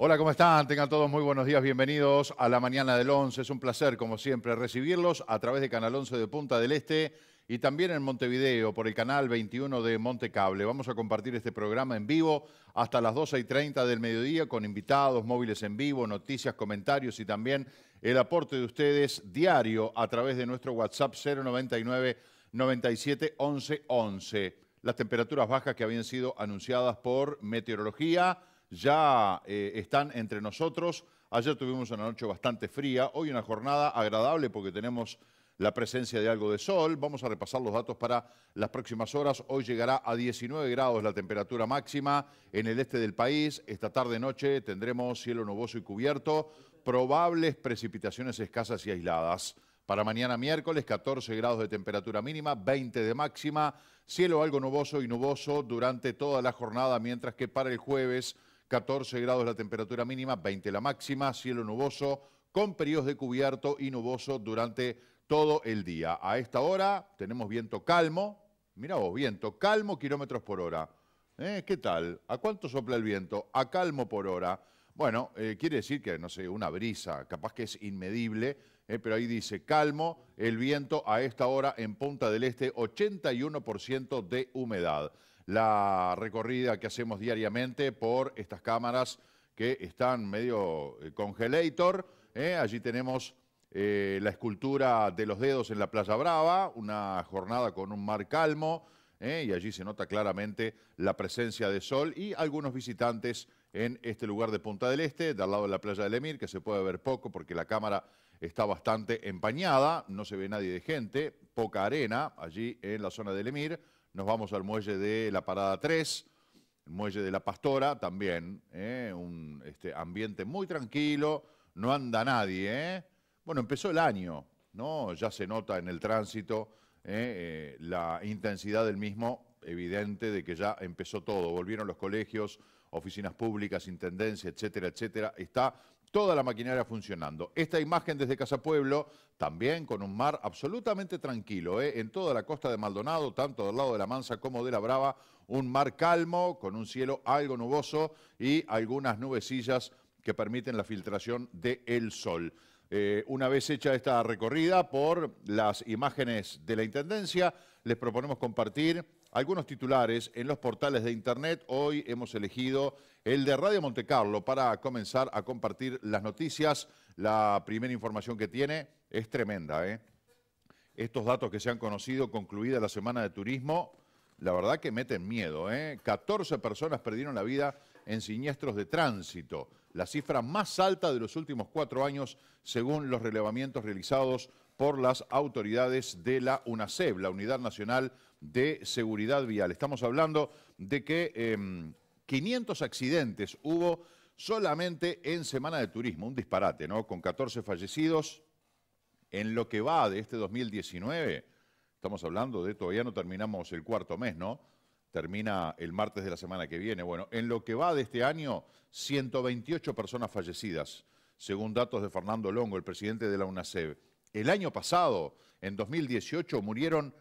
Hola, ¿cómo están? Tengan todos muy buenos días, bienvenidos a la mañana del 11. Es un placer, como siempre, recibirlos a través de Canal 11 de Punta del Este y también en Montevideo por el canal 21 de Montecable. Vamos a compartir este programa en vivo hasta las 12 y 30 del mediodía con invitados, móviles en vivo, noticias, comentarios y también el aporte de ustedes diario a través de nuestro WhatsApp 099 97 11 11. Las temperaturas bajas que habían sido anunciadas por meteorología ya eh, están entre nosotros. Ayer tuvimos una noche bastante fría, hoy una jornada agradable porque tenemos la presencia de algo de sol. Vamos a repasar los datos para las próximas horas. Hoy llegará a 19 grados la temperatura máxima en el este del país. Esta tarde-noche tendremos cielo nuboso y cubierto, probables precipitaciones escasas y aisladas. Para mañana miércoles, 14 grados de temperatura mínima, 20 de máxima, cielo algo nuboso y nuboso durante toda la jornada, mientras que para el jueves 14 grados la temperatura mínima, 20 la máxima, cielo nuboso, con periodos de cubierto y nuboso durante todo el día. A esta hora tenemos viento calmo, mirá vos, viento calmo kilómetros por hora. Eh, ¿Qué tal? ¿A cuánto sopla el viento? A calmo por hora. Bueno, eh, quiere decir que, no sé, una brisa, capaz que es inmedible, eh, pero ahí dice calmo, el viento a esta hora en Punta del Este, 81% de humedad la recorrida que hacemos diariamente por estas cámaras que están medio eh, congelator. ¿eh? Allí tenemos eh, la escultura de los dedos en la Playa Brava, una jornada con un mar calmo, y allí se nota claramente la presencia de sol y algunos visitantes en este lugar de Punta del Este, del lado de la Playa del Emir, que se puede ver poco porque la cámara está bastante empañada, no se ve nadie de gente, poca arena allí en la zona del Emir nos vamos al muelle de la Parada 3, el muelle de la Pastora también, ¿eh? un este, ambiente muy tranquilo, no anda nadie. ¿eh? Bueno, empezó el año, ¿no? Ya se nota en el tránsito ¿eh? la intensidad del mismo, evidente de que ya empezó todo. Volvieron los colegios, oficinas públicas, intendencia, etcétera, etcétera. Está toda la maquinaria funcionando. Esta imagen desde Casa Pueblo, también con un mar absolutamente tranquilo, ¿eh? en toda la costa de Maldonado, tanto del lado de la Mansa como de la Brava, un mar calmo, con un cielo algo nuboso y algunas nubecillas que permiten la filtración del sol. Eh, una vez hecha esta recorrida por las imágenes de la Intendencia, les proponemos compartir algunos titulares en los portales de Internet. Hoy hemos elegido el de Radio Carlo para comenzar a compartir las noticias. La primera información que tiene es tremenda. ¿eh? Estos datos que se han conocido concluida la semana de turismo, la verdad que meten miedo. ¿eh? 14 personas perdieron la vida en siniestros de tránsito, la cifra más alta de los últimos cuatro años según los relevamientos realizados por las autoridades de la UNACEB, la Unidad Nacional de seguridad vial. Estamos hablando de que 500 em, accidentes hubo solamente en Semana de Turismo, un disparate, ¿no? Con 14 fallecidos en lo que va de este 2019. Estamos hablando de todavía no terminamos el cuarto mes, ¿no? Termina el martes de la semana que viene. Bueno, en lo que va de este año, 128 personas fallecidas, según datos de Fernando Longo, el presidente de la UNACEB. El año pasado, en 2018, murieron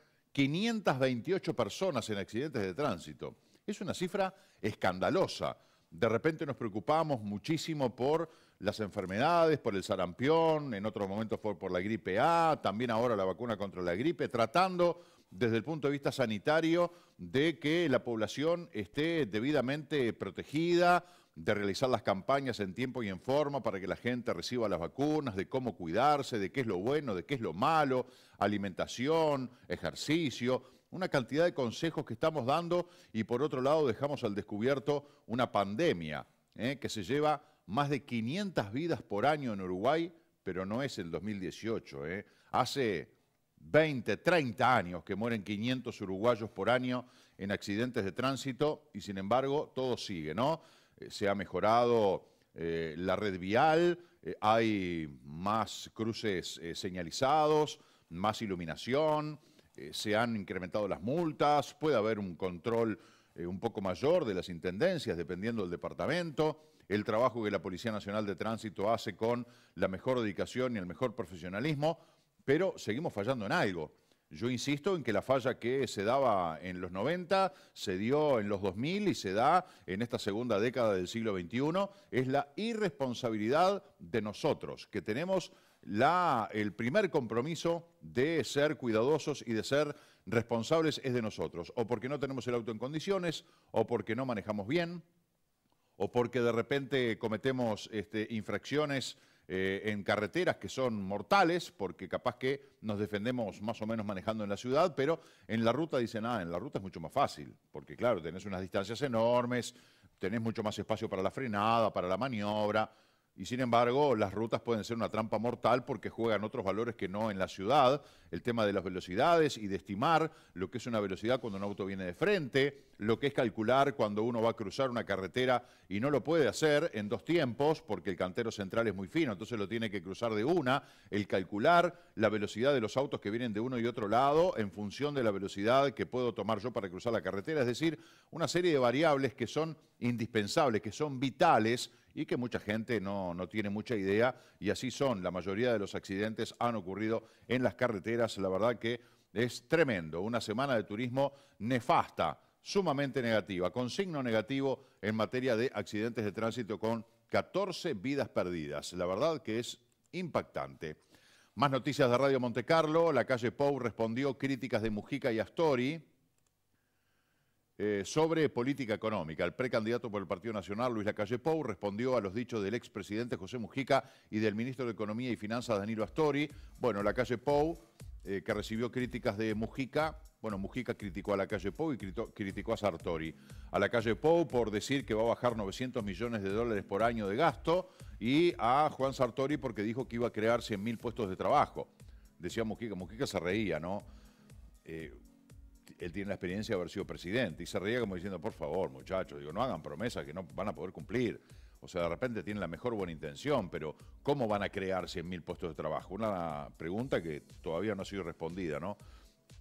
528 personas en accidentes de tránsito. Es una cifra escandalosa. De repente nos preocupamos muchísimo por las enfermedades, por el sarampión, en otros momentos por, por la gripe A, también ahora la vacuna contra la gripe, tratando desde el punto de vista sanitario de que la población esté debidamente protegida, de realizar las campañas en tiempo y en forma para que la gente reciba las vacunas, de cómo cuidarse, de qué es lo bueno, de qué es lo malo, alimentación, ejercicio, una cantidad de consejos que estamos dando y por otro lado dejamos al descubierto una pandemia ¿eh? que se lleva más de 500 vidas por año en Uruguay, pero no es el 2018. ¿eh? Hace 20, 30 años que mueren 500 uruguayos por año en accidentes de tránsito y sin embargo todo sigue, ¿no? Eh, se ha mejorado eh, la red vial, eh, hay más cruces señalizados, más iluminación, se han incrementado las multas, puede haber un control un poco mayor de las intendencias dependiendo del departamento, el trabajo que la Policía Nacional de Tránsito hace con la mejor dedicación y el mejor profesionalismo, pero seguimos fallando en algo. Yo insisto en que la falla que se daba en los 90, se dio en los 2000 y se da en esta segunda década del siglo XXI, es la irresponsabilidad de nosotros, que tenemos la, el primer compromiso de ser cuidadosos y de ser responsables es de nosotros, o porque no tenemos el auto en condiciones, o porque no manejamos bien, o porque de repente cometemos este, infracciones eh, en carreteras que son mortales, porque capaz que nos defendemos más o menos manejando en la ciudad, pero en la ruta dice nada ah, en la ruta es mucho más fácil, porque claro, tenés unas distancias enormes, tenés mucho más espacio para la frenada, para la maniobra y sin embargo las rutas pueden ser una trampa mortal porque juegan otros valores que no en la ciudad, el tema de las velocidades y de estimar lo que es una velocidad cuando un auto viene de frente, lo que es calcular cuando uno va a cruzar una carretera y no lo puede hacer en dos tiempos porque el cantero central es muy fino, entonces lo tiene que cruzar de una, el calcular la velocidad de los autos que vienen de uno y otro lado en función de la velocidad que puedo tomar yo para cruzar la carretera, es decir, una serie de variables que son indispensables, que son vitales y que mucha gente no, no tiene mucha idea y así son. La mayoría de los accidentes han ocurrido en las carreteras. La verdad que es tremendo. Una semana de turismo nefasta, sumamente negativa, con signo negativo en materia de accidentes de tránsito con 14 vidas perdidas. La verdad que es impactante. Más noticias de Radio Montecarlo. La calle Pou respondió críticas de Mujica y Astori. Eh, sobre política económica. El precandidato por el Partido Nacional, Luis Lacalle Pou, respondió a los dichos del expresidente José Mujica y del ministro de Economía y Finanzas, Danilo Astori. Bueno, Lacalle Pou, eh, que recibió críticas de Mujica, bueno, Mujica criticó a Lacalle Pou y criticó a Sartori. A Lacalle Pou por decir que va a bajar 900 millones de dólares por año de gasto y a Juan Sartori porque dijo que iba a crear 100.000 puestos de trabajo. Decía Mujica, Mujica se reía, ¿no? Eh, él tiene la experiencia de haber sido presidente y se reía como diciendo, por favor, muchachos, digo, no hagan promesas que no van a poder cumplir. O sea, de repente tienen la mejor buena intención, pero ¿cómo van a crear 100.000 puestos de trabajo? Una pregunta que todavía no ha sido respondida, ¿no?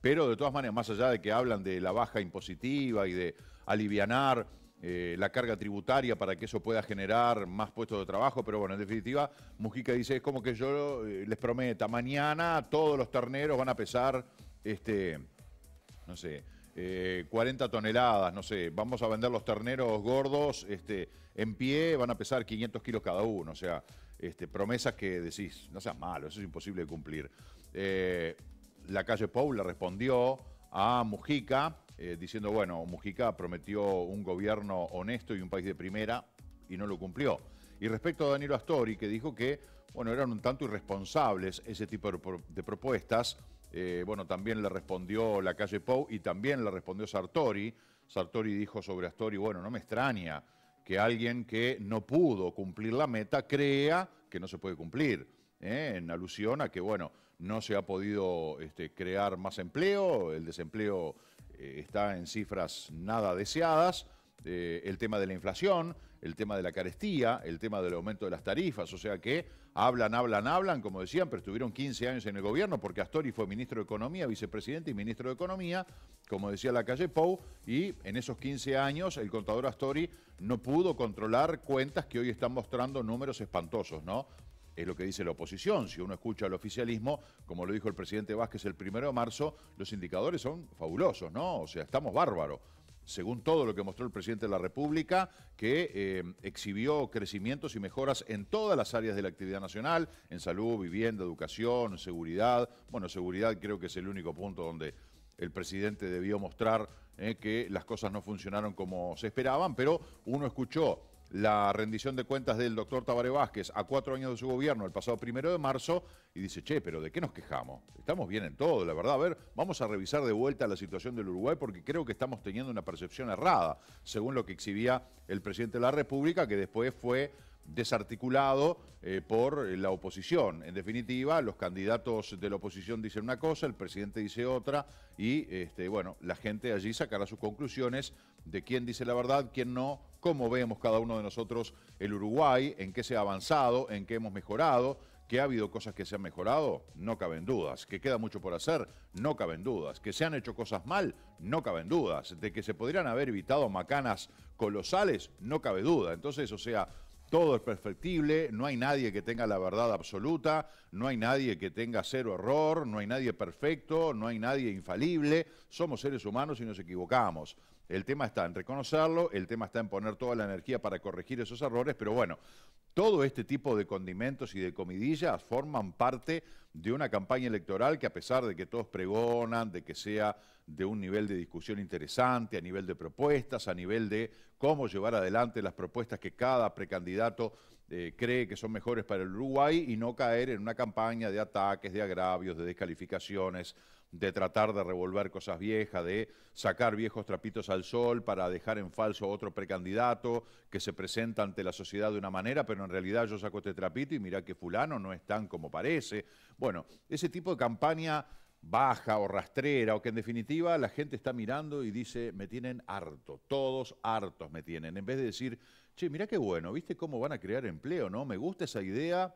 Pero de todas maneras, más allá de que hablan de la baja impositiva y de alivianar eh, la carga tributaria para que eso pueda generar más puestos de trabajo, pero bueno, en definitiva, Mujica dice, es como que yo eh, les prometa, mañana todos los terneros van a pesar este, no sé, 40 eh, toneladas, no sé, vamos a vender los terneros gordos este, en pie, van a pesar 500 kilos cada uno, o sea, este, promesas que decís, no seas malo, eso es imposible de cumplir. Eh, la calle Paula respondió a Mujica eh, diciendo, bueno, Mujica prometió un gobierno honesto y un país de primera y no lo cumplió. Y respecto a Danilo Astori, que dijo que, bueno, eran un tanto irresponsables ese tipo de propuestas, eh, bueno, también le respondió la calle Pou y también le respondió Sartori. Sartori dijo sobre Astori, bueno, no me extraña que alguien que no pudo cumplir la meta crea que no se puede cumplir, ¿eh? en alusión a que, bueno, no se ha podido este, crear más empleo, el desempleo eh, está en cifras nada deseadas, el tema de la inflación, el tema de la carestía, el tema del aumento de las tarifas, o sea que hablan, hablan, hablan, como decían, pero estuvieron 15 años en el gobierno porque Astori fue ministro de Economía, vicepresidente y ministro de Economía, como decía la calle Pou, y en esos 15 años el contador Astori no pudo controlar cuentas que hoy están mostrando números espantosos, ¿no? es lo que dice la oposición. Si uno escucha al oficialismo, como lo dijo el presidente Vázquez el primero de marzo, los indicadores son fabulosos, ¿no? O sea, estamos bárbaros según todo lo que mostró el presidente de la República, que eh, exhibió crecimientos y mejoras en todas las áreas de la actividad nacional, en salud, vivienda, educación, seguridad. Bueno, seguridad creo que es el único punto donde el presidente debió mostrar eh, que las cosas no funcionaron como se esperaban, pero uno escuchó la rendición de cuentas del doctor Tabaré Vázquez a cuatro años de su gobierno, el pasado primero de marzo, y dice, che, pero ¿de qué nos quejamos? Estamos bien en todo, la verdad. A ver, vamos a revisar de vuelta la situación del Uruguay porque creo que estamos teniendo una percepción errada, según lo que exhibía el presidente de la República, que después fue desarticulado eh, por eh, la oposición. En definitiva, los candidatos de la oposición dicen una cosa, el presidente dice otra y este, bueno, la gente allí sacará sus conclusiones de quién dice la verdad, quién no, cómo vemos cada uno de nosotros el Uruguay, en qué se ha avanzado, en qué hemos mejorado, que ha habido cosas que se han mejorado, no caben dudas. Que queda mucho por hacer, no caben dudas. Que se han hecho cosas mal, no caben dudas. De que se podrían haber evitado macanas colosales, no cabe duda. Entonces, o sea, todo es perfectible, no hay nadie que tenga la verdad absoluta, no hay nadie que tenga cero error, no hay nadie perfecto, no hay nadie infalible, somos seres humanos y nos equivocamos. El tema está en reconocerlo, el tema está en poner toda la energía para corregir esos errores, pero bueno, todo este tipo de condimentos y de comidillas forman parte de una campaña electoral que a pesar de que todos pregonan, de que sea de un nivel de discusión interesante, a nivel de propuestas, a nivel de cómo llevar adelante las propuestas que cada precandidato eh, cree que son mejores para el Uruguay y no caer en una campaña de ataques, de agravios, de descalificaciones, de tratar de revolver cosas viejas, de sacar viejos trapitos al sol para dejar en falso a otro precandidato que se presenta ante la sociedad de una manera, pero en realidad yo saco este trapito y mirá que fulano no es tan como parece. Bueno, ese tipo de campaña baja o rastrera, o que en definitiva la gente está mirando y dice, me tienen harto, todos hartos me tienen, en vez de decir, che, mira qué bueno, ¿viste cómo van a crear empleo, no? Me gusta esa idea,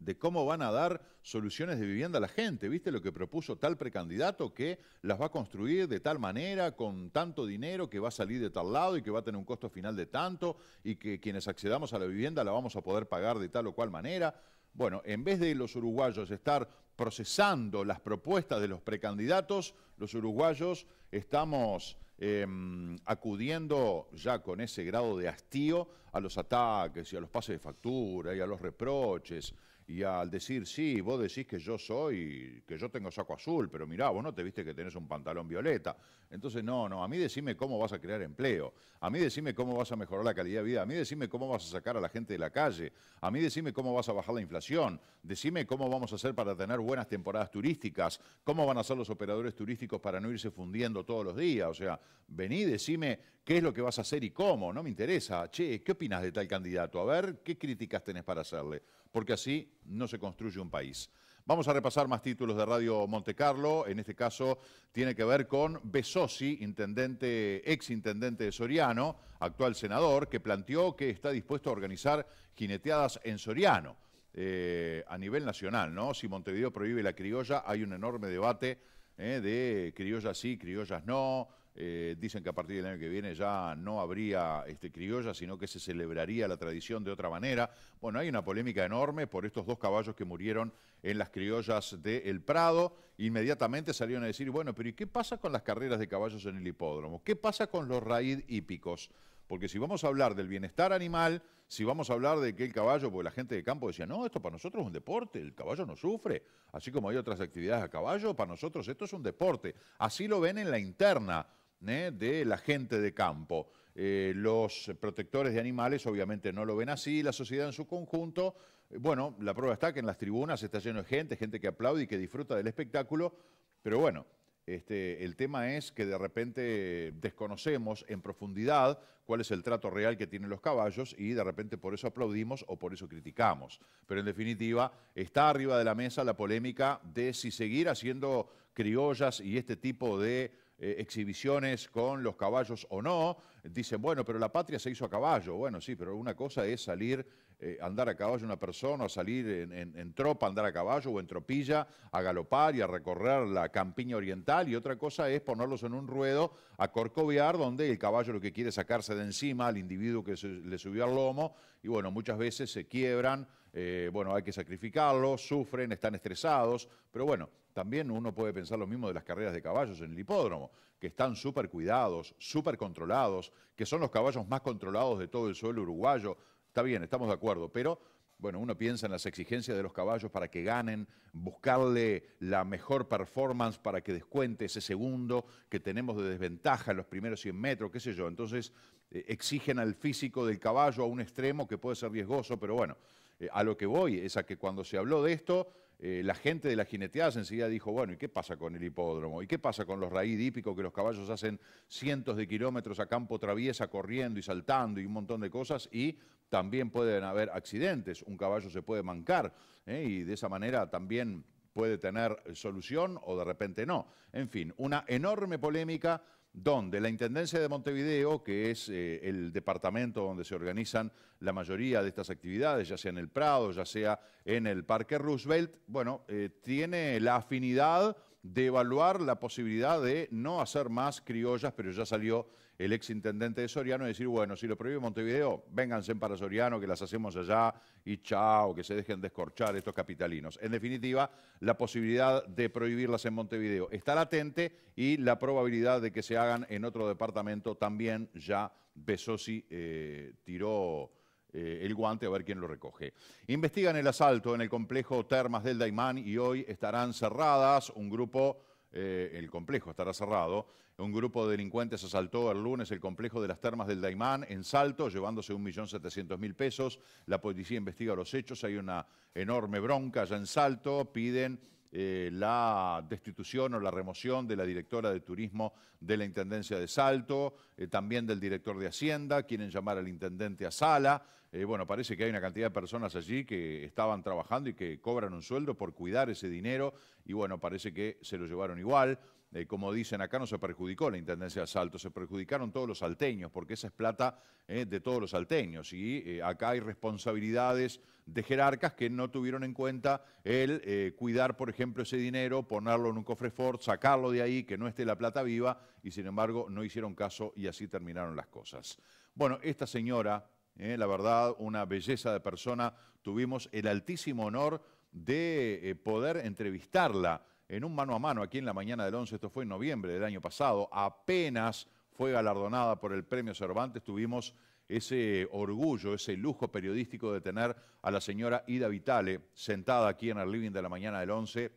de cómo van a dar soluciones de vivienda a la gente. ¿Viste lo que propuso tal precandidato que las va a construir de tal manera, con tanto dinero, que va a salir de tal lado y que va a tener un costo final de tanto y que quienes accedamos a la vivienda la vamos a poder pagar de tal o cual manera? Bueno, en vez de los uruguayos estar procesando las propuestas de los precandidatos, los uruguayos estamos em, acudiendo ya con ese grado de hastío a los ataques y a los pases de factura y a los reproches y al decir, sí, vos decís que yo soy, que yo tengo saco azul, pero mirá, vos no te viste que tenés un pantalón violeta. Entonces, no, no, a mí decime cómo vas a crear empleo, a mí decime cómo vas a mejorar la calidad de vida, a mí decime cómo vas a sacar a la gente de la calle, a mí decime cómo vas a bajar la inflación, decime cómo vamos a hacer para tener buenas temporadas turísticas, cómo van a ser los operadores turísticos para no irse fundiendo todos los días. O sea, vení, decime qué es lo que vas a hacer y cómo, no me interesa. Che, ¿qué opinas de tal candidato? A ver, ¿qué críticas tenés para hacerle? porque así no se construye un país. Vamos a repasar más títulos de Radio Montecarlo. En este caso tiene que ver con Besosi, intendente, ex intendente de Soriano, actual senador, que planteó que está dispuesto a organizar jineteadas en Soriano eh, a nivel nacional, ¿no? Si Montevideo prohíbe la criolla, hay un enorme debate eh, de criollas sí, criollas no, eh, dicen que a partir del año que viene ya no habría este, criolla, sino que se celebraría la tradición de otra manera. Bueno, hay una polémica enorme por estos dos caballos que murieron en las criollas de El Prado. Inmediatamente salieron a decir, bueno, pero ¿y qué pasa con las carreras de caballos en el hipódromo? ¿Qué pasa con los raíz hípicos? Porque si vamos a hablar del bienestar animal, si vamos a hablar de que el caballo, porque la gente de campo decía, no, esto para nosotros es un deporte, el caballo no sufre. Así como hay otras actividades a caballo, para nosotros esto es un deporte. Así lo ven en la interna. ¿eh? de la gente de campo. Eh, los protectores de animales obviamente no lo ven así, la sociedad en su conjunto. Eh, bueno, la prueba está que en las tribunas está lleno de gente, gente que aplaude y que disfruta del espectáculo, pero bueno, este, el tema es que de repente desconocemos en profundidad cuál es el trato real que tienen los caballos y de repente por eso aplaudimos o por eso criticamos. Pero en definitiva, está arriba de la mesa la polémica de si seguir haciendo criollas y este tipo de eh, exhibiciones con los caballos o no, dicen, bueno, pero la patria se hizo a caballo. Bueno, sí, pero una cosa es salir, eh, andar a caballo una persona, o salir en, tropa, andar a caballo o en tropilla, a galopar y a recorrer la campiña oriental, y otra cosa es ponerlos en un ruedo a corcoviar, donde el caballo lo que quiere es sacarse de encima al individuo que le subió al lomo, y bueno, muchas veces se quiebran eh, bueno, hay que sacrificarlos, sufren, están estresados, pero bueno, también uno puede pensar lo mismo de las carreras de caballos en el hipódromo, que están súper cuidados, súper controlados, que son los caballos más controlados de todo el suelo uruguayo. Está bien, estamos de acuerdo, pero bueno, uno piensa en las exigencias de los caballos para que ganen, buscarle la mejor performance para que descuente ese segundo que tenemos de desventaja en los primeros 100 metros, qué sé yo. Entonces, eh, exigen al físico del caballo a un extremo que puede ser riesgoso, pero bueno, eh, a lo que voy es a que cuando se habló de esto, eh, la gente de la jineteada enseguida dijo, bueno, ¿y qué pasa con el hipódromo? ¿Y qué pasa con los raíz hípicos que los caballos hacen cientos de kilómetros a campo traviesa corriendo y saltando y un montón de cosas? Y también pueden haber accidentes, un caballo se puede mancar ¿eh? y de esa manera también puede tener solución o de repente no. En fin, una enorme polémica donde la Intendencia de Montevideo, que es eh, el departamento donde se organizan la mayoría de estas actividades, ya sea en el Prado, ya sea en el Parque Roosevelt, bueno, eh, tiene la afinidad de evaluar la posibilidad de no hacer más criollas, pero ya salió el ex intendente de Soriano y decir, bueno, si lo prohíbe Montevideo, vénganse para Soriano, que las hacemos allá y chao, que se dejen descorchar estos capitalinos. En definitiva, la posibilidad de prohibirlas en Montevideo está latente y la probabilidad de que se hagan en otro departamento también ya Besosi eh, tiró... Eh, el guante a ver quién lo recoge. Investigan el asalto en el complejo Termas del Daimán y hoy estarán cerradas un grupo eh, el complejo estará cerrado. Un grupo de delincuentes asaltó el lunes el complejo de las termas del Daimán en Salto, llevándose 1.700.000 pesos. La policía investiga los hechos, hay una enorme bronca allá en Salto, piden eh, la destitución o la remoción de la directora de turismo de la Intendencia de Salto, eh, también del director de Hacienda, quieren llamar al intendente a sala. Eh, bueno, parece que hay una cantidad de personas allí que estaban trabajando y que cobran un sueldo por cuidar ese dinero y bueno, parece que se lo llevaron igual. Eh, como dicen acá, no se perjudicó la Intendencia de Salto, se perjudicaron todos los salteños, porque esa es plata eh, de todos los salteños. Y eh, acá hay responsabilidades de jerarcas que no tuvieron en cuenta el cuidar, por ejemplo, ese dinero, ponerlo en un cofre Ford, sacarlo de ahí, que no esté la plata viva, y sin embargo no hicieron caso y así terminaron las cosas. Bueno, esta señora, la verdad, una belleza de persona, tuvimos el altísimo honor de poder entrevistarla en un mano a mano aquí en la mañana del 11, esto fue en noviembre del año pasado, apenas fue galardonada por el premio Cervantes, tuvimos ese orgullo, ese lujo periodístico de tener a la señora Ida Vitale sentada aquí en el living de la mañana del 11.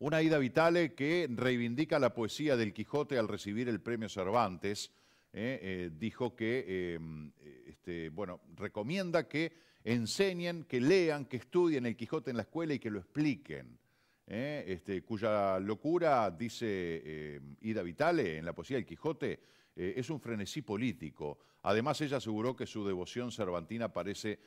Una Ida Vitale que reivindica la poesía del Quijote al recibir el premio Cervantes. ¿eh? Eh, dijo que, em, este, bueno, recomienda que enseñen, que lean, que estudien el Quijote en la escuela y que lo expliquen. ¿eh? este, cuya locura, dice eh, Ida Vitale en la poesía del Quijote, eh, es un frenesí político. Además, ella aseguró que su devoción cervantina parece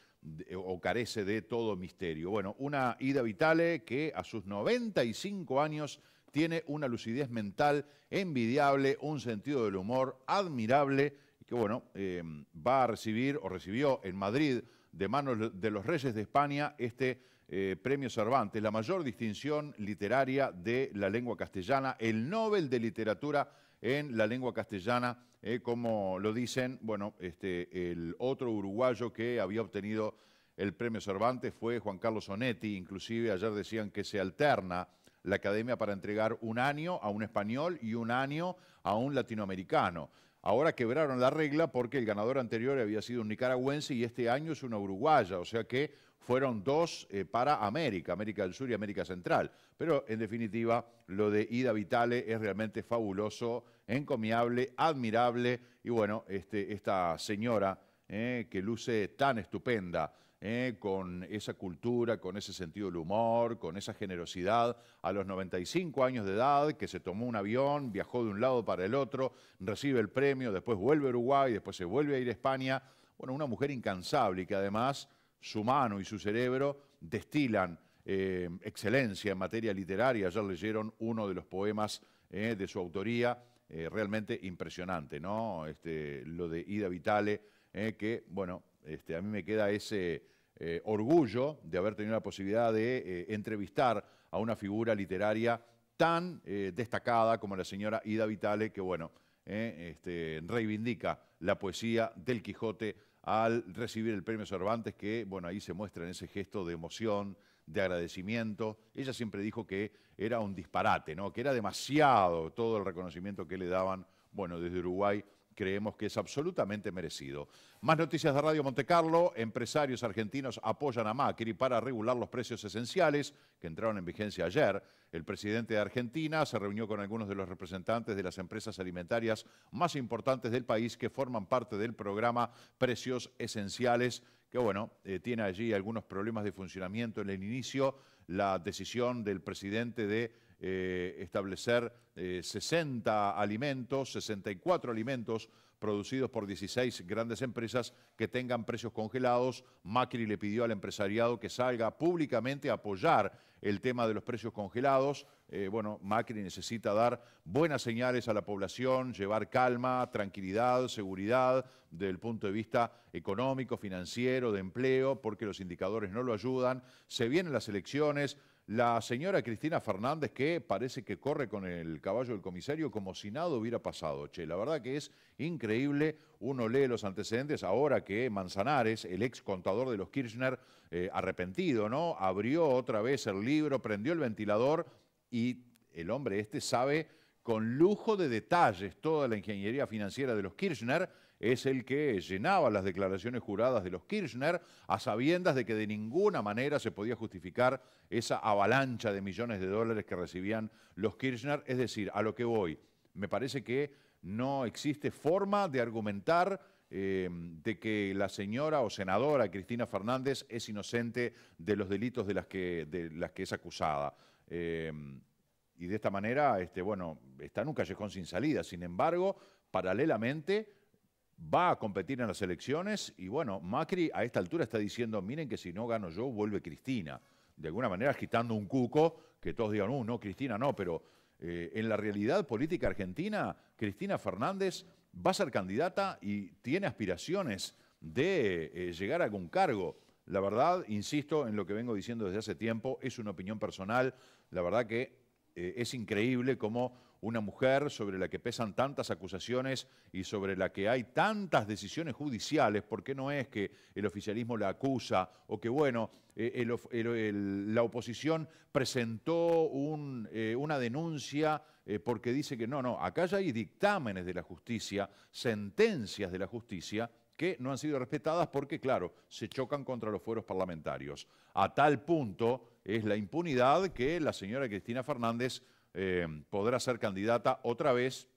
o carece de todo misterio. Bueno, una Ida Vitale que a sus 95 años tiene una lucidez mental envidiable, un sentido del humor admirable, que bueno, va a recibir o recibió en Madrid de manos de los reyes de España este eh, premio Cervantes, la mayor distinción literaria de la lengua castellana, el Nobel de Literatura en la lengua castellana, eh, como lo dicen, bueno, este, el otro uruguayo que había obtenido el premio Cervantes fue Juan Carlos Onetti, inclusive ayer decían que se alterna la academia para entregar un año a un español y un año a un latinoamericano. Ahora quebraron la regla porque el ganador anterior había sido un nicaragüense y este año es una uruguaya, o sea que fueron dos eh, para América, América del Sur y América Central. Pero en definitiva, lo de Ida Vitale es realmente fabuloso, encomiable, admirable y bueno, este, esta señora eh, que luce tan estupenda ¿eh? con esa cultura, con ese sentido del humor, con esa generosidad, a los 95 años de edad, que se tomó un avión, viajó de un lado para el otro, recibe el premio, después vuelve a Uruguay, después se vuelve a ir a España. Bueno, una mujer incansable y que además su mano y su cerebro destilan eh, excelencia en materia literaria. Ayer leyeron uno de los poemas eh, de su autoría, realmente impresionante, ¿no? Este, lo de Ida Vitale, que, bueno, este, a mí me queda ese eh, orgullo de haber tenido la posibilidad de eh, entrevistar a una figura literaria tan eh, destacada como la señora Ida Vitale, que bueno, este, reivindica la poesía del Quijote al recibir el premio Cervantes, que bueno, ahí se muestra en ese gesto de emoción, de agradecimiento. Ella siempre dijo que era un disparate, ¿no? que era demasiado todo el reconocimiento que le daban, bueno, desde Uruguay creemos que es absolutamente merecido. Más noticias de Radio Monte Carlo, Empresarios argentinos apoyan a Macri para regular los precios esenciales que entraron en vigencia ayer. El presidente de Argentina se reunió con algunos de los representantes de las empresas alimentarias más importantes del país que forman parte del programa Precios Esenciales, que bueno, eh, tiene allí algunos problemas de funcionamiento en el inicio. La decisión del presidente de eh, establecer 60 eh, alimentos, 64 alimentos producidos por 16 grandes empresas que tengan precios congelados. Macri le pidió al empresariado que salga públicamente a apoyar el tema de los precios congelados. Eh, bueno, Macri necesita dar buenas señales a la población, llevar calma, tranquilidad, seguridad desde el punto de vista económico, financiero, de empleo, porque los indicadores no lo ayudan. Se vienen las elecciones. La señora Cristina Fernández que parece que corre con el caballo del comisario como si nada hubiera pasado. Che, la verdad que es increíble. Uno lee los antecedentes ahora que Manzanares, el ex contador de los Kirchner, eh, arrepentido, ¿no? Abrió otra vez el libro, prendió el ventilador y el hombre este sabe con lujo de detalles toda la ingeniería financiera de los Kirchner es el que llenaba las declaraciones juradas de los Kirchner a sabiendas de que de ninguna manera se podía justificar esa avalancha de millones de dólares que recibían los Kirchner. Es decir, a lo que voy, me parece que no existe forma de argumentar eh, de que la señora o senadora Cristina Fernández es inocente de los delitos de las que, de las que es acusada. Eh, y de esta manera, este, bueno, está en un callejón sin salida. Sin embargo, paralelamente va a competir en las elecciones y bueno, Macri a esta altura está diciendo, miren que si no gano yo, vuelve Cristina. De alguna manera agitando un cuco, que todos digan, uh, no, Cristina no, pero eh, en la realidad política argentina, Cristina Fernández va a ser candidata y tiene aspiraciones de eh, llegar a algún cargo. La verdad, insisto en lo que vengo diciendo desde hace tiempo, es una opinión personal, la verdad que eh, es increíble cómo una mujer sobre la que pesan tantas acusaciones y sobre la que hay tantas decisiones judiciales, porque no es que el oficialismo la acusa o que, bueno, eh, la oposición presentó eh, una denuncia eh, porque dice que no, no, acá ya hay dictámenes de la justicia, sentencias de la justicia que no han sido respetadas porque, claro, se chocan contra los fueros parlamentarios. A tal punto es la impunidad que la señora Cristina Fernández eh, podrá ser candidata otra vez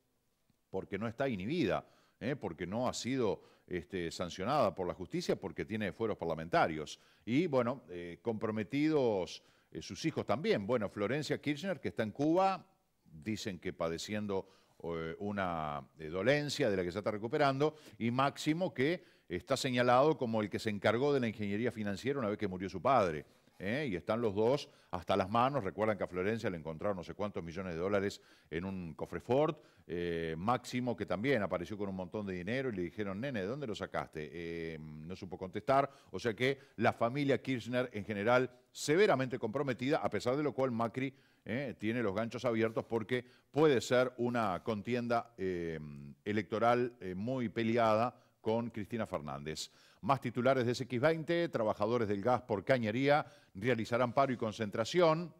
porque no está inhibida, eh, porque no ha sido este, sancionada por la justicia, porque tiene fueros parlamentarios. Y bueno, eh, comprometidos sus hijos también. Bueno, Florencia Kirchner, que está en Cuba, dicen que padeciendo una dolencia de la que se está recuperando, y Máximo, que está señalado como el que se encargó de la ingeniería financiera una vez que murió su padre. ¿eh? y están los dos hasta las manos. Recuerdan que a Florencia le encontraron no sé cuántos millones de dólares en un cofre Ford. Eh, Máximo, que también apareció con un montón de dinero y le dijeron, nene, ¿de dónde lo sacaste? Eh, no supo contestar. O sea que la familia Kirchner en general severamente comprometida, a pesar de lo cual Macri tiene los ganchos abiertos porque puede ser una contienda electoral muy peleada con Cristina Fernández. Más titulares de SX20, trabajadores del gas por cañería realizarán paro y concentración.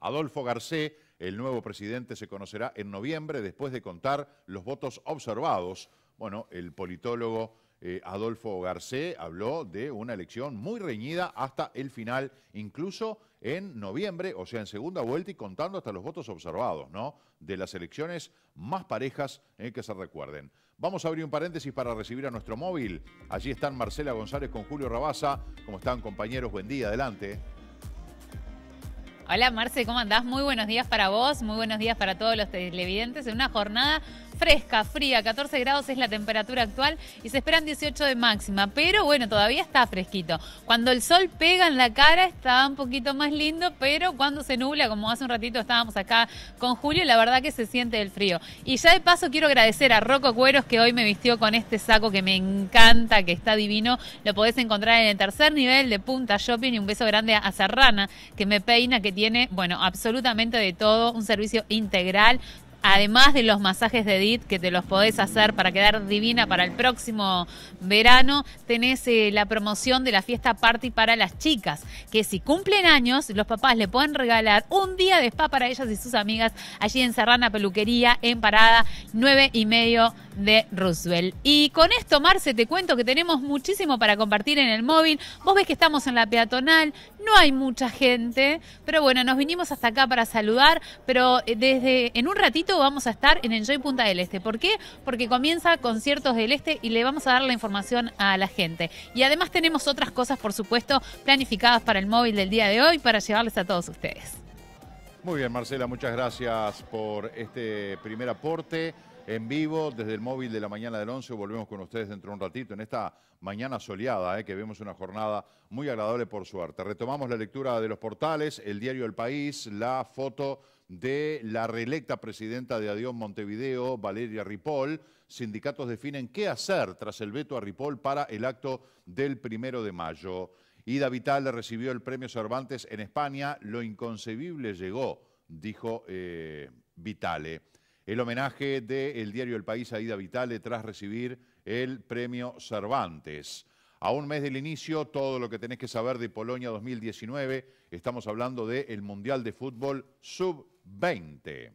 Adolfo Garcés, el nuevo presidente, se conocerá en noviembre después de contar los votos observados. Bueno, el politólogo eh, Adolfo Garcé habló de una elección muy reñida hasta el final, incluso en noviembre, o sea, en segunda vuelta y contando hasta los votos observados, ¿no? De las elecciones más parejas eh, que se recuerden. Vamos a abrir un paréntesis para recibir a nuestro móvil. Allí están Marcela González con Julio Rabasa. ¿Cómo están, compañeros? Buen día, adelante. Hola Marce, ¿cómo andás? Muy buenos días para vos, muy buenos días para todos los televidentes en una jornada fresca, fría, 14 grados es la temperatura actual y se esperan 18 de máxima, pero bueno, todavía está fresquito. Cuando el sol pega en la cara está un poquito más lindo, pero cuando se nubla, como hace un ratito estábamos acá con Julio, la verdad que se siente el frío. Y ya de paso quiero agradecer a Rocco Cueros que hoy me vistió con este saco que me encanta, que está divino. Lo podés encontrar en el tercer nivel de Punta Shopping y un beso grande a Serrana que me peina, que tiene tiene, bueno, absolutamente de todo, un servicio integral además de los masajes de Edith que te los podés hacer para quedar divina para el próximo verano, tenés eh, la promoción de la fiesta party para las chicas, que si cumplen años, los papás le pueden regalar un día de spa para ellas y sus amigas allí en Serrana Peluquería, en Parada 9 y medio de Roosevelt. Y con esto, Marce, te cuento que tenemos muchísimo para compartir en el móvil. Vos ves que estamos en la peatonal, no hay mucha gente, pero bueno, nos vinimos hasta acá para saludar, pero eh, desde en un ratito vamos a estar en el Enjoy Punta del Este. ¿Por qué? Porque comienza conciertos del Este y le vamos a dar la información a la gente. Y además tenemos otras cosas, por supuesto, planificadas para el móvil del día de hoy para llevarles a todos ustedes. Muy bien, Marcela, muchas gracias por este primer aporte en vivo desde el móvil de la mañana del 11. Volvemos con ustedes dentro de un ratito en esta mañana soleada, eh, que vemos una jornada muy agradable por suerte. Retomamos la lectura de los portales, el diario El País, la foto de la reelecta presidenta de Adión Montevideo, Valeria Ripoll. Sindicatos definen qué hacer tras el veto a Ripoll para el acto del primero de mayo. Ida Vital recibió el premio Cervantes en España. Lo inconcebible llegó, dijo eh, Vitale. El homenaje del diario El País a Ida Vitale tras recibir el premio Cervantes. A un mes del inicio, todo lo que tenés que saber de Polonia 2019. Estamos hablando del Mundial de Fútbol Sub 20.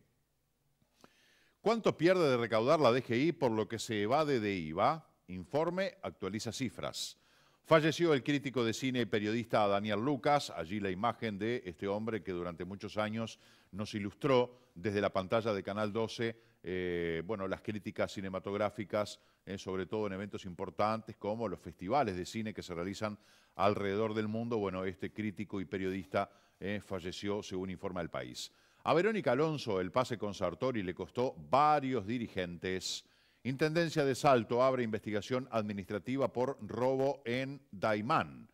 ¿Cuánto pierde de recaudar la DGI por lo que se evade de IVA? Informe actualiza cifras. Falleció el crítico de cine y periodista Daniel Lucas, allí la imagen de este hombre que durante muchos años nos ilustró desde la pantalla de Canal 12, eh, bueno, las críticas cinematográficas, eh, sobre todo en eventos importantes como los festivales de cine que se realizan alrededor del mundo. Bueno, este crítico y periodista eh, falleció según informa el país. A Verónica Alonso el pase con Sartori le costó varios dirigentes. Intendencia de Salto abre investigación administrativa por robo en Daimán.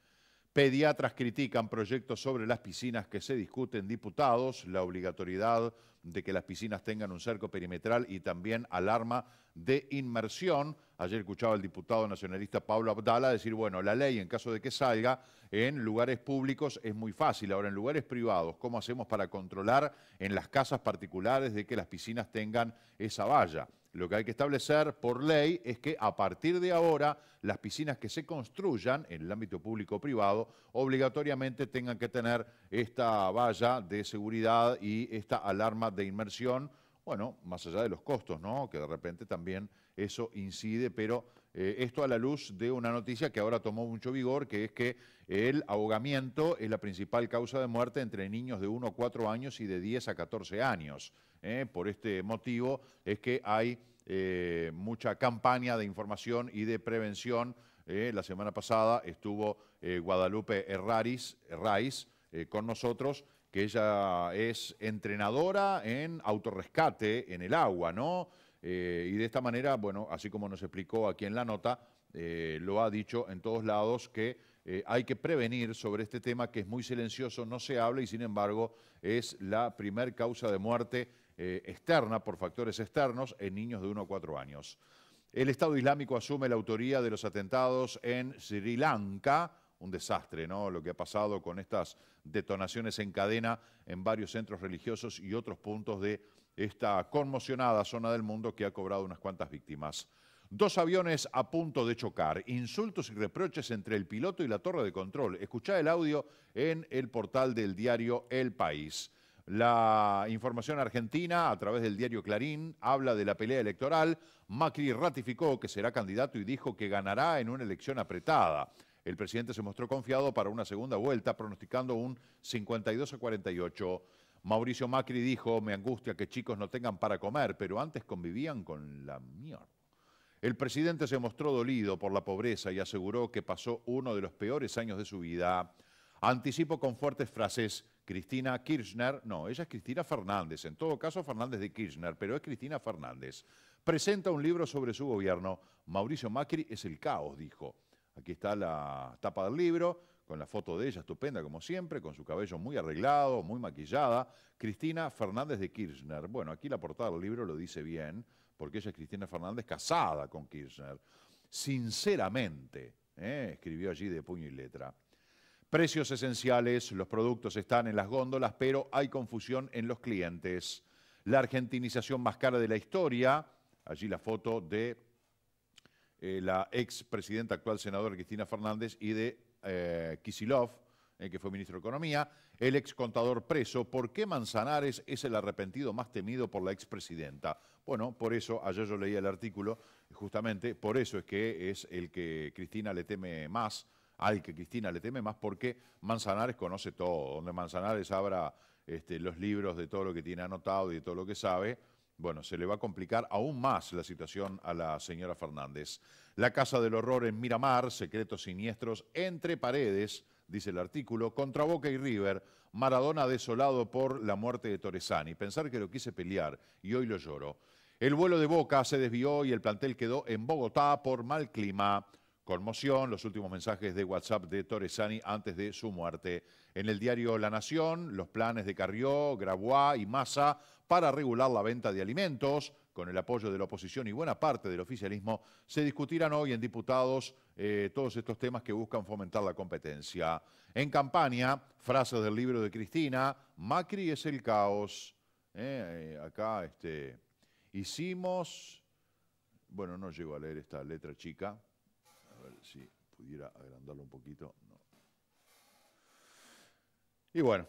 Pediatras critican proyectos sobre las piscinas que se discuten diputados, la obligatoriedad de que las piscinas tengan un cerco perimetral y también alarma de inmersión Ayer escuchaba al diputado nacionalista Pablo Abdala decir, bueno, la ley en caso de que salga en lugares públicos es muy fácil. Ahora, en lugares privados, ¿cómo hacemos para controlar en las casas particulares de que las piscinas tengan esa valla? Lo que hay que establecer por ley es que a partir de ahora las piscinas que se construyan en el ámbito público o privado obligatoriamente tengan que tener esta valla de seguridad y esta alarma de inmersión bueno, más allá de los costos, ¿no? Que de repente también eso incide, pero eh, esto a la luz de una noticia que ahora tomó mucho vigor, que es que el ahogamiento es la principal causa de muerte entre niños de 1 a 4 años y de 10 a 14 años. ¿eh? Por este motivo es que hay eh, mucha campaña de información y de prevención. la semana pasada estuvo Guadalupe Herraiz con nosotros que ella es entrenadora en autorrescate en el agua, ¿no? Eh, y de esta manera, bueno, así como nos explicó aquí en la nota, eh, lo ha dicho en todos lados que eh, hay que prevenir sobre este tema que es muy silencioso, no se habla y sin embargo es la primer causa de muerte externa por factores externos en niños de 1 a 4 años. El Estado Islámico asume la autoría de los atentados en Sri Lanka un desastre, ¿no? Lo que ha pasado con estas detonaciones en cadena en varios centros religiosos y otros puntos de esta conmocionada zona del mundo que ha cobrado unas cuantas víctimas. Dos aviones a punto de chocar, insultos y reproches entre el piloto y la torre de control. Escuchá el audio en el portal del diario El País. La información argentina, a través del diario Clarín, habla de la pelea electoral. Macri ratificó que será candidato y dijo que ganará en una elección apretada. El presidente se mostró confiado para una segunda vuelta, pronosticando un 52 a 48. Mauricio Macri dijo, me angustia que chicos no tengan para comer, pero antes convivían con la mierda. El presidente se mostró dolido por la pobreza y aseguró que pasó uno de los peores años de su vida. Anticipo con fuertes frases, Cristina Kirchner, no, ella es Cristina Fernández, en todo caso Fernández de Kirchner, pero es Cristina Fernández. Presenta un libro sobre su gobierno. Mauricio Macri es el caos, dijo. Aquí está la tapa del libro, con la foto de ella, estupenda como siempre, con su cabello muy arreglado, muy maquillada. Cristina Fernández de Kirchner. Bueno, aquí la portada del libro lo dice bien, porque ella es Cristina Fernández casada con Kirchner. Sinceramente, ¿eh? escribió allí de puño y letra. Precios esenciales, los productos están en las góndolas, pero hay confusión en los clientes. La argentinización más cara de la historia, allí la foto de eh, la ex presidenta actual senadora Cristina Fernández y de eh, Kisilov, eh, que fue ministro de Economía, el ex contador preso. ¿Por qué Manzanares es el arrepentido más temido por la ex presidenta? Bueno, por eso, ayer yo leía el artículo, justamente por eso es que es el que Cristina le teme más, al que Cristina le teme más, porque Manzanares conoce todo. Donde Manzanares abra este, los libros de todo lo que tiene anotado y de todo lo que sabe, bueno, se le va a complicar aún más la situación a la señora Fernández. La Casa del Horror en Miramar, secretos siniestros entre paredes, dice el artículo, contra Boca y River, Maradona desolado por la muerte de Torresani. Pensar que lo quise pelear y hoy lo lloro. El vuelo de Boca se desvió y el plantel quedó en Bogotá por mal clima. Conmoción, los últimos mensajes de WhatsApp de Torresani antes de su muerte. En el diario La Nación, los planes de Carrió, Grabois y Massa para regular la venta de alimentos, con el apoyo de la oposición y buena parte del oficialismo, se discutirán hoy en diputados eh, todos estos temas que buscan fomentar la competencia. En campaña, frases del libro de Cristina, Macri es el caos. Eh, eh, acá este, hicimos... Bueno, no llego a leer esta letra chica ver si pudiera agrandarlo un poquito. Y bueno,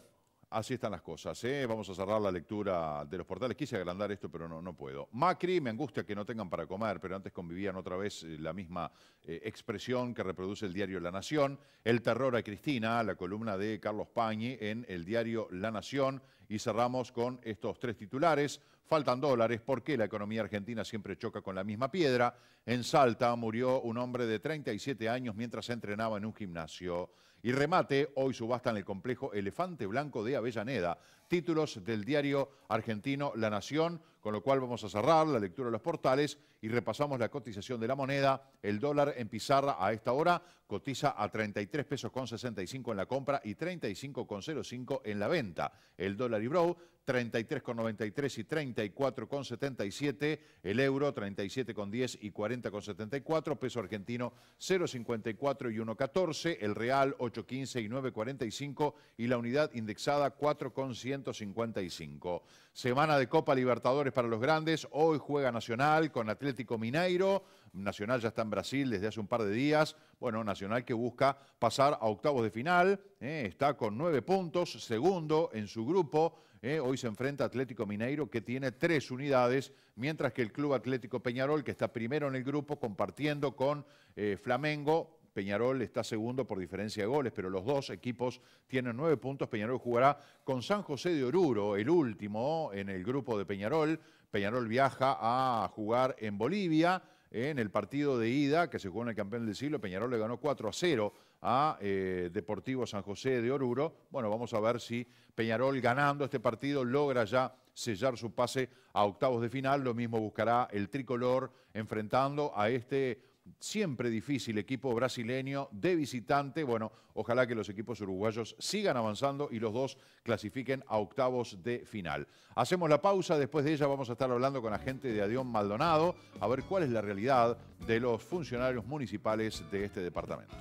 así están las cosas. ¿eh? Vamos a cerrar la lectura de los portales. Quise agrandar esto, pero no, no puedo. Macri, me angustia que no tengan para comer, pero antes convivían otra vez eh, la misma eh, expresión que reproduce el diario La Nación. El terror a Cristina, la columna de Carlos Pañi en el diario La Nación. Y cerramos con estos tres titulares. Faltan dólares porque la economía argentina siempre choca con la misma piedra. En Salta murió un hombre de 37 años mientras entrenaba en un gimnasio. Y remate, hoy subasta en el complejo Elefante Blanco de Avellaneda. Títulos del diario argentino La Nación, con lo cual vamos a cerrar la lectura de los portales y repasamos la cotización de la moneda. El dólar en pizarra a esta hora cotiza a 33 pesos con 65 en la compra y 35 con 05 en la venta. El dólar y 33,93 y 34,77. El euro, 37,10 y 40,74. Peso argentino, 0,54 y 1,14. El real, 8,15 y 9,45. Y la unidad indexada, 4,155. Semana de Copa Libertadores para los grandes. Hoy juega Nacional con Atlético Mineiro. Nacional ya está en Brasil desde hace un par de días. Bueno, Nacional que busca pasar a octavos de final. Eh, está con nueve puntos, segundo en su grupo. Eh, hoy se enfrenta Atlético Mineiro, que tiene tres unidades, mientras que el Club Atlético Peñarol, que está primero en el grupo, compartiendo con eh, Flamengo. Peñarol está segundo por diferencia de goles, pero los dos equipos tienen nueve puntos. Peñarol jugará con San José de Oruro, el último en el grupo de Peñarol. Peñarol viaja a jugar en Bolivia en el partido de ida que se jugó en el campeón del siglo, Peñarol le ganó 4 a 0 a eh, Deportivo San José de Oruro. Bueno, vamos a ver si Peñarol ganando este partido logra ya sellar su pase a octavos de final. Lo mismo buscará el tricolor enfrentando a este siempre difícil equipo brasileño de visitante. Bueno, ojalá que los equipos uruguayos sigan avanzando y los dos clasifiquen a octavos de final. Hacemos la pausa, después de ella vamos a estar hablando con la gente de Adión Maldonado a ver cuál es la realidad de los funcionarios municipales de este departamento.